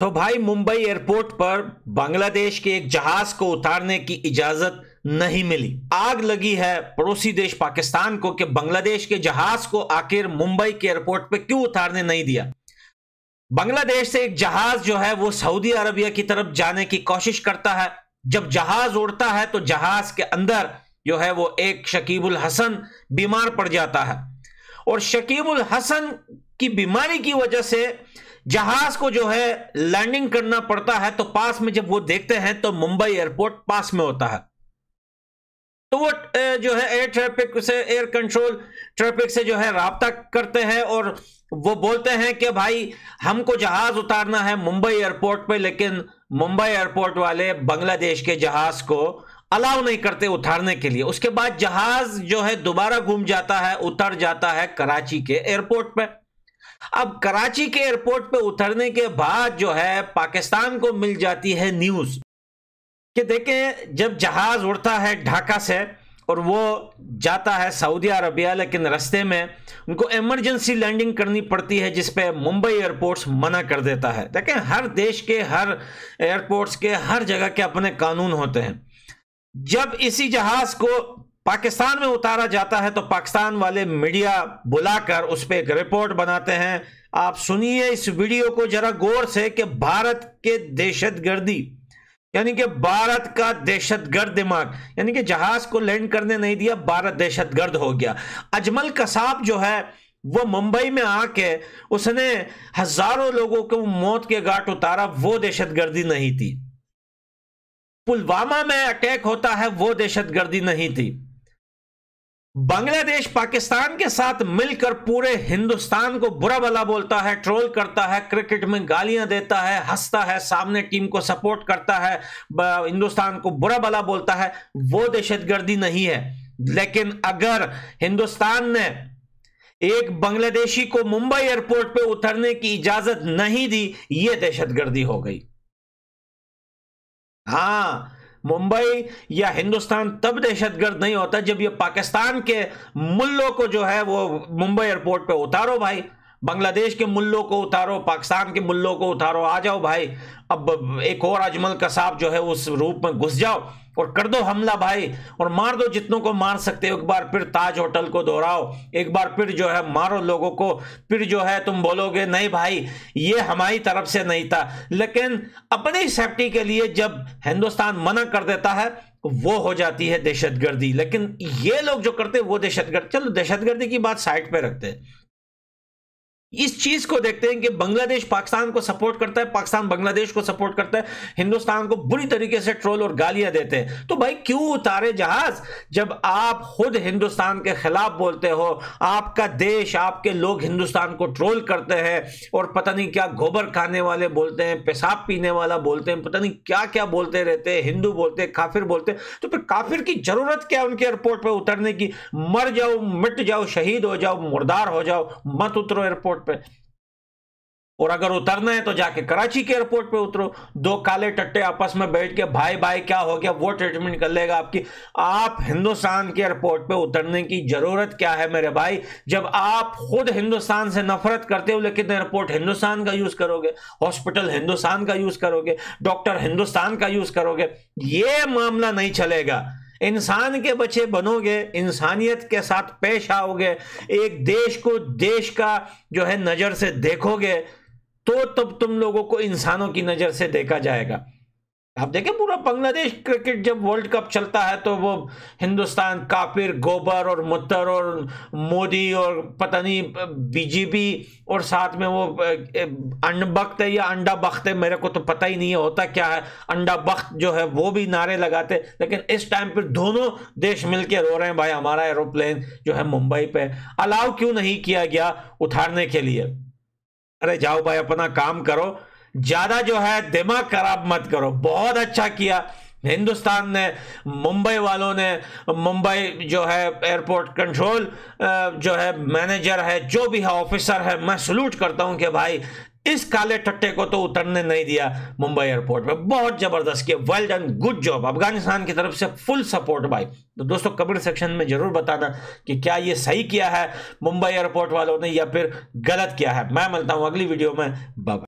तो भाई मुंबई एयरपोर्ट पर बांग्लादेश के एक जहाज को उतारने की इजाजत नहीं मिली आग लगी है पड़ोसी देश पाकिस्तान को कि बांग्लादेश के जहाज को आखिर मुंबई के एयरपोर्ट पर क्यों उतारने नहीं दिया बांग्लादेश से एक जहाज जो है वो सऊदी अरबिया की तरफ जाने की कोशिश करता है जब जहाज उड़ता है तो जहाज के अंदर जो है वो एक शकीबुल हसन बीमार पड़ जाता है और शकीबुल हसन की बीमारी की वजह से जहाज को जो है लैंडिंग करना पड़ता है तो पास में जब वो देखते हैं तो मुंबई एयरपोर्ट पास में होता है तो वो जो है एयर ट्रैफिक से एयर कंट्रोल ट्रैफिक से जो है रबता करते हैं और वो बोलते हैं कि भाई हमको जहाज उतारना है मुंबई एयरपोर्ट पे लेकिन मुंबई एयरपोर्ट वाले बांग्लादेश के जहाज को अलाउ नहीं करते उतारने के लिए उसके बाद जहाज जो है दोबारा घूम जाता है उतर जाता है कराची के एयरपोर्ट पर अब कराची के एयरपोर्ट पे उतरने के बाद जो है पाकिस्तान को मिल जाती है न्यूज कि देखें जब जहाज उड़ता है ढाका से और वो जाता है सऊदी अरबिया लेकिन रस्ते में उनको इमरजेंसी लैंडिंग करनी पड़ती है जिसपे मुंबई एयरपोर्ट्स मना कर देता है देखें हर देश के हर एयरपोर्ट्स के हर जगह के अपने कानून होते हैं जब इसी जहाज को पाकिस्तान में उतारा जाता है तो पाकिस्तान वाले मीडिया बुलाकर उस पर एक रिपोर्ट बनाते हैं आप सुनिए इस वीडियो को जरा गौर से कि भारत के दहशत गर्दी यानी कि भारत का दहशतगर्द दिमाग यानी कि जहाज को लैंड करने नहीं दिया भारत दहशतगर्द हो गया अजमल कसाब जो है वो मुंबई में आके उसने हजारों लोगों को मौत के घाट उतारा वो दहशतगर्दी नहीं थी पुलवामा में अटैक होता है वो दहशतगर्दी नहीं थी बांग्लादेश पाकिस्तान के साथ मिलकर पूरे हिंदुस्तान को बुरा भला बोलता है ट्रोल करता है क्रिकेट में गालियां देता है हंसता है सामने टीम को सपोर्ट करता है हिंदुस्तान को बुरा भला बोलता है वो दहशतगर्दी नहीं है लेकिन अगर हिंदुस्तान ने एक बांग्लादेशी को मुंबई एयरपोर्ट पे उतरने की इजाजत नहीं दी ये दहशतगर्दी हो गई हाँ मुंबई या हिंदुस्तान तब दहशतगर्द नहीं होता जब ये पाकिस्तान के मुल्लों को जो है वो मुंबई एयरपोर्ट पे उतारो भाई बांग्लादेश के मुल्लों को उतारो पाकिस्तान के मुल्लों को उतारो आ जाओ भाई अब एक और अजमल कसाब जो है उस रूप में घुस जाओ और कर दो हमला भाई और मार दो जितनों को मार सकते हो एक बार फिर ताज होटल को दोहराओ एक बार फिर जो है मारो लोगों को फिर जो है तुम बोलोगे नहीं भाई ये हमारी तरफ से नहीं था लेकिन अपनी सेफ्टी के लिए जब हिंदुस्तान मना कर देता है वो हो जाती है दहशतगर्दी लेकिन ये लोग जो करते हैं वो दहशतगर्द चलो दहशतगर्दी की बात साइड पे रखते हैं इस चीज को देखते हैं कि बांग्लादेश पाकिस्तान को सपोर्ट करता है पाकिस्तान बांग्लादेश को सपोर्ट करता है हिंदुस्तान को बुरी तरीके से ट्रोल और गालियां देते हैं तो भाई क्यों उतारे जहाज जब आप खुद हिंदुस्तान के खिलाफ बोलते हो आपका देश आपके लोग हिंदुस्तान को ट्रोल करते हैं और पता नहीं क्या गोबर खाने वाले बोलते हैं पेशाब पीने वाला बोलते हैं पता नहीं क्या क्या बोलते रहते हैं हिंदू बोलते हैं काफिर बोलते हैं तो फिर काफिर की जरूरत क्या उनके एयरपोर्ट पर उतरने की मर जाओ मिट जाओ शहीद हो जाओ मुर्दार हो जाओ मत उतरो एयरपोर्ट एयरपोर्ट पे और अगर उतरना है तो जाके कराची के एयरपोर्ट पे उतरो दो काले टट्टे आपस में बैठ के भाई भाई क्या हो गया वो ट्रीटमेंट कर लेगा आपकी आप हिंदुस्तान के एयरपोर्ट पे उतरने की जरूरत क्या है मेरे भाई जब आप खुद हिंदुस्तान से नफरत करते हो लेकिन एयरपोर्ट हिंदुस्तान का यूज करोगे हॉस्पिटल हिंदुस्तान का यूज करोगे डॉक्टर हिंदुस्तान का यूज करोगे ये मामला नहीं चलेगा इंसान के बच्चे बनोगे इंसानियत के साथ पेश आओगे एक देश को देश का जो है नज़र से देखोगे तो तब तुम लोगों को इंसानों की नज़र से देखा जाएगा आप देखें पूरा बांग्लादेश क्रिकेट जब वर्ल्ड कप चलता है तो वो हिंदुस्तान काफिर गोबर और मुत्तर और मोदी और पता नहीं बीजेपी और साथ में वो बख्त है या अंडा बख्त है मेरे को तो पता ही नहीं है होता क्या है अंडा बख्त जो है वो भी नारे लगाते लेकिन इस टाइम पर दोनों देश के रो रहे हैं भाई हमारा एरोप्लेन जो है मुंबई पर अलाव क्यों नहीं किया गया उठाने के लिए अरे जाओ भाई अपना काम करो ज्यादा जो है दिमाग खराब मत करो बहुत अच्छा किया हिंदुस्तान ने मुंबई वालों ने मुंबई जो है एयरपोर्ट कंट्रोल जो है मैनेजर है जो भी है ऑफिसर है मैं सल्यूट करता हूं कि भाई इस काले टट्टे को तो उतरने नहीं दिया मुंबई एयरपोर्ट पे बहुत जबरदस्त किया well done good job Afghanistan की तरफ से फुल सपोर्ट भाई तो दोस्तों कमेंट सेक्शन में जरूर बताना कि क्या ये सही किया है मुंबई एयरपोर्ट वालों ने या फिर गलत किया है मैं मिलता हूं अगली वीडियो में बाबा